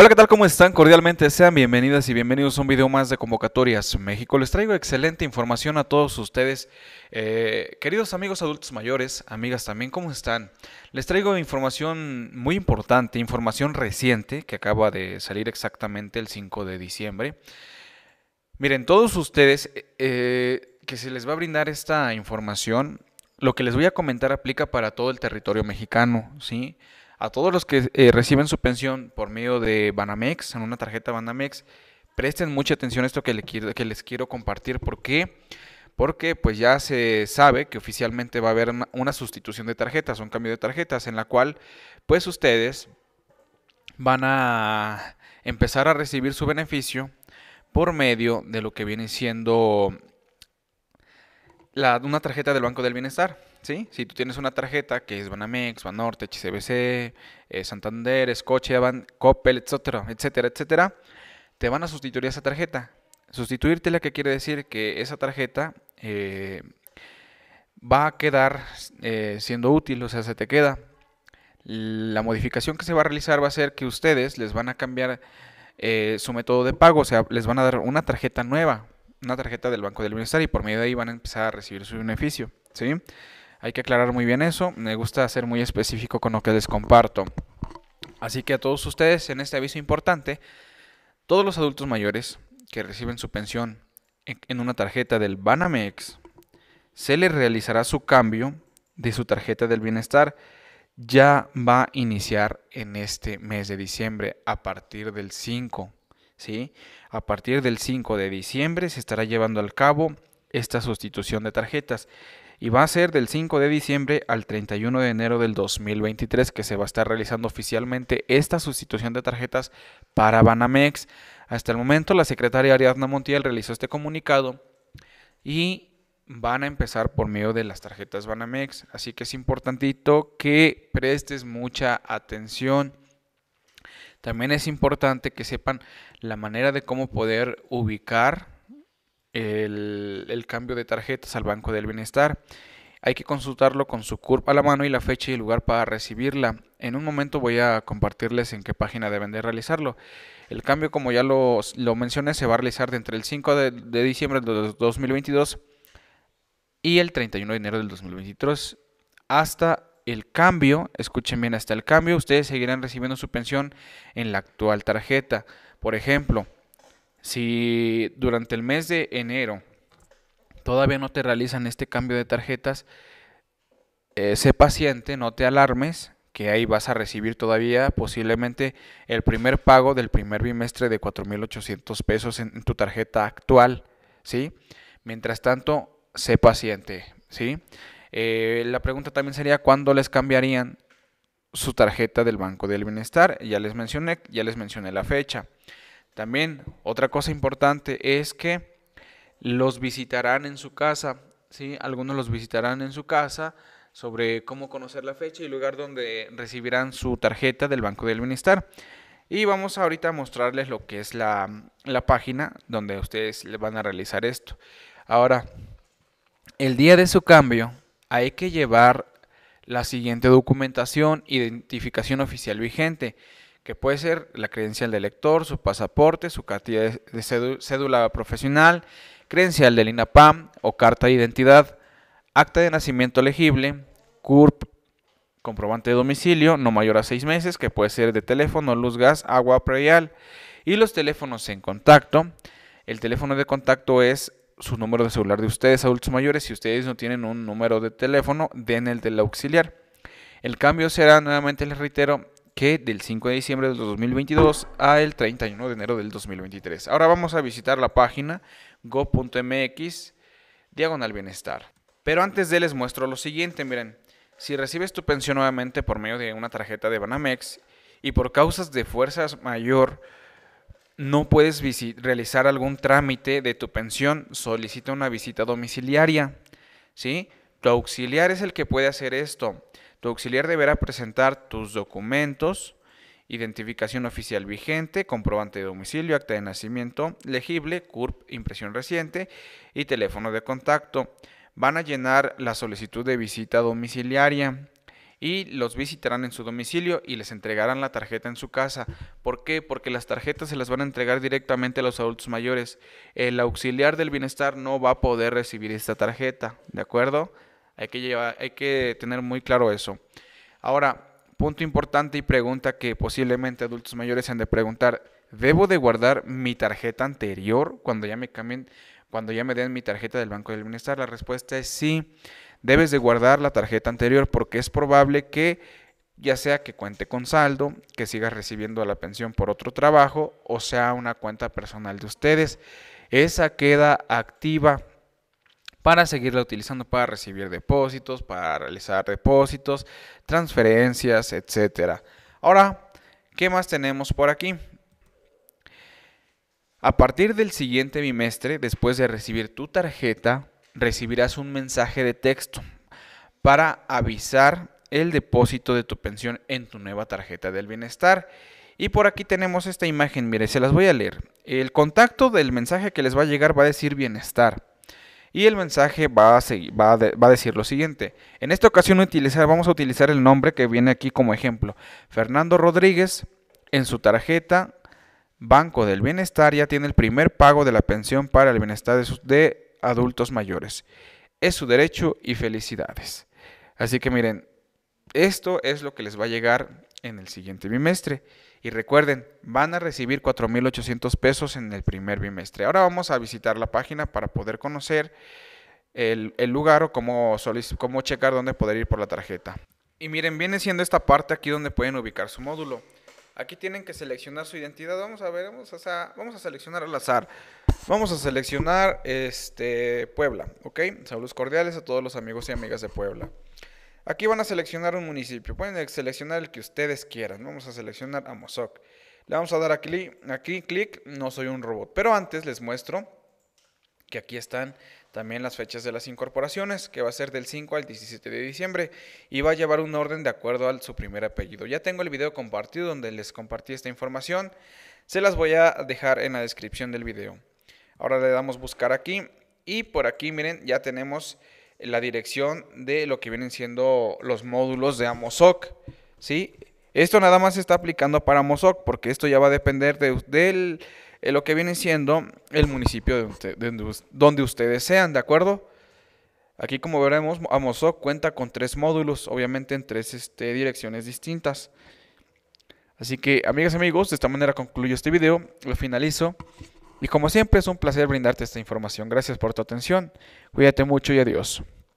Hola, ¿qué tal? ¿Cómo están? Cordialmente sean bienvenidas y bienvenidos a un video más de Convocatorias México. Les traigo excelente información a todos ustedes. Eh, queridos amigos adultos mayores, amigas también, ¿cómo están? Les traigo información muy importante, información reciente que acaba de salir exactamente el 5 de diciembre. Miren, todos ustedes eh, eh, que se les va a brindar esta información, lo que les voy a comentar aplica para todo el territorio mexicano, ¿sí? sí a todos los que eh, reciben su pensión por medio de Banamex, en una tarjeta Banamex, presten mucha atención a esto que, que les quiero compartir. ¿Por qué? Porque pues ya se sabe que oficialmente va a haber una sustitución de tarjetas, un cambio de tarjetas, en la cual pues ustedes van a empezar a recibir su beneficio por medio de lo que viene siendo una tarjeta del Banco del Bienestar, ¿sí? Si tú tienes una tarjeta que es Banamex, Banorte, HCBC, eh, Santander, Scotiabank, Coppel, etcétera, etcétera, etcétera, te van a sustituir esa tarjeta. Sustituirte la que quiere decir que esa tarjeta eh, va a quedar eh, siendo útil, o sea, se te queda. La modificación que se va a realizar va a ser que ustedes les van a cambiar su método de pago, o sea, les van a dar una tarjeta nueva una tarjeta del Banco del Bienestar y por medio de ahí van a empezar a recibir su beneficio. ¿sí? Hay que aclarar muy bien eso. Me gusta ser muy específico con lo que les comparto. Así que a todos ustedes, en este aviso importante, todos los adultos mayores que reciben su pensión en una tarjeta del Banamex, se les realizará su cambio de su tarjeta del bienestar. Ya va a iniciar en este mes de diciembre a partir del 5 ¿sí? A partir del 5 de diciembre se estará llevando a cabo esta sustitución de tarjetas y va a ser del 5 de diciembre al 31 de enero del 2023 que se va a estar realizando oficialmente esta sustitución de tarjetas para Banamex. Hasta el momento la secretaria Ariadna Montiel realizó este comunicado y van a empezar por medio de las tarjetas Banamex, así que es importantito que prestes mucha atención también es importante que sepan la manera de cómo poder ubicar el, cambio de tarjetas al Banco del Bienestar. Hay que consultarlo con su curva a la mano y la fecha y lugar para recibirla. En un momento voy a compartirles en qué página deben de realizarlo. El cambio, como ya lo, mencioné, se va a realizar de entre el 5 de, diciembre de 2022 y el 31 de enero del 2023 hasta el cambio, escuchen bien, hasta el cambio ustedes seguirán recibiendo su pensión en la actual tarjeta. Por ejemplo, si durante el mes de enero todavía no te realizan este cambio de tarjetas, eh, sé paciente, no te alarmes, que ahí vas a recibir todavía posiblemente el primer pago del primer bimestre de 4.800 pesos en, tu tarjeta actual, ¿sí? Mientras tanto, sé paciente, ¿sí? Eh, la pregunta también sería cuándo les cambiarían su tarjeta del Banco del Bienestar. Ya les mencioné, ya les mencioné la fecha. También otra cosa importante es que los visitarán en su casa, ¿sí? Algunos los visitarán en su casa sobre cómo conocer la fecha y lugar donde recibirán su tarjeta del Banco del Bienestar. Y vamos ahorita a mostrarles lo que es la, la página donde ustedes van a realizar esto. Ahora, el día de su cambio, hay que llevar la siguiente documentación, identificación oficial vigente, que puede ser la credencial del lector, su pasaporte, su de cédula profesional, credencial del INAPAM o carta de identidad, acta de nacimiento legible, CURP, comprobante de domicilio, no mayor a seis meses, que puede ser de teléfono, luz, gas, agua, previal, y los teléfonos en contacto. El teléfono de contacto es su número de celular de ustedes, adultos mayores. Si ustedes no tienen un número de teléfono, den el del auxiliar. El cambio será, nuevamente les reitero, que del 5 de diciembre del 2022 al 31 de enero del 2023. Ahora vamos a visitar la página go.mx diagonal bienestar. Pero antes de les muestro lo siguiente, miren, si recibes tu pensión nuevamente por medio de una tarjeta de Banamex y por causas de fuerzas mayor, no puedes realizar algún trámite de tu pensión, solicita una visita domiciliaria, ¿sí? Tu auxiliar es el que puede hacer esto. Tu auxiliar deberá presentar tus documentos, identificación oficial vigente, comprobante de domicilio, acta de nacimiento legible, CURP, impresión reciente y teléfono de contacto. Van a llenar la solicitud de visita domiciliaria y los visitarán en su domicilio y les entregarán la tarjeta en su casa. ¿Por qué? Porque las tarjetas se las van a entregar directamente a los adultos mayores. El auxiliar del bienestar no va a poder recibir esta tarjeta, ¿de acuerdo? Hay que, llevar, hay que tener muy claro eso. Ahora, punto importante y pregunta que posiblemente adultos mayores han de preguntar. ¿Debo de guardar mi tarjeta anterior cuando ya me cambien, cuando ya me den mi tarjeta del Banco del Bienestar? La respuesta es sí debes de guardar la tarjeta anterior porque es probable que ya sea que cuente con saldo, que sigas recibiendo la pensión por otro trabajo o sea una cuenta personal de ustedes. Esa queda activa para seguirla utilizando para recibir depósitos, para realizar depósitos, transferencias, etc. Ahora, ¿qué más tenemos por aquí? A partir del siguiente bimestre, después de recibir tu tarjeta, recibirás un mensaje de texto para avisar el depósito de tu pensión en tu nueva tarjeta del bienestar. Y por aquí tenemos esta imagen, mire, se las voy a leer. El contacto del mensaje que les va a llegar va a decir bienestar. Y el mensaje va a, va, decir lo siguiente. En esta ocasión vamos a utilizar el nombre que viene aquí como ejemplo. Fernando Rodríguez, en su tarjeta Banco del Bienestar, ya tiene el primer pago de la pensión para el bienestar de, su, de adultos mayores. Es su derecho y felicidades. Así que miren, esto es lo que les va a llegar en el siguiente bimestre. Y recuerden, van a recibir 4.800 pesos en el primer bimestre. Ahora vamos a visitar la página para poder conocer el, lugar o cómo, cómo checar dónde poder ir por la tarjeta. Y miren, viene siendo esta parte aquí donde pueden ubicar su módulo. Aquí tienen que seleccionar su identidad. Vamos a ver, vamos vamos a seleccionar al azar. Vamos a seleccionar este, Puebla, ¿ok? Saludos cordiales a todos los amigos y amigas de Puebla. Aquí van a seleccionar un municipio. Pueden seleccionar el que ustedes quieran. Vamos a seleccionar Amozoc. Le vamos a dar aquí, aquí clic, no soy un robot. Pero antes les muestro que aquí están también las fechas de las incorporaciones, que va a ser del 5 al 17 de diciembre y va a llevar un orden de acuerdo a su primer apellido. Ya tengo el video compartido donde les compartí esta información. Se las voy a dejar en la descripción del video. Ahora le damos buscar aquí y por aquí miren ya tenemos la dirección de lo que vienen siendo los módulos de Amosoc. ¿sí? Esto nada más se está aplicando para Amosoc porque esto ya va a depender de, lo que viene siendo el municipio de donde ustedes sean, ¿de acuerdo? Aquí como veremos, Amosoc cuenta con tres módulos, obviamente en tres este, direcciones distintas. Así que, amigas y amigos, de esta manera concluyo este video, lo finalizo. Y como siempre es un placer brindarte esta información. Gracias por tu atención. Cuídate mucho y adiós.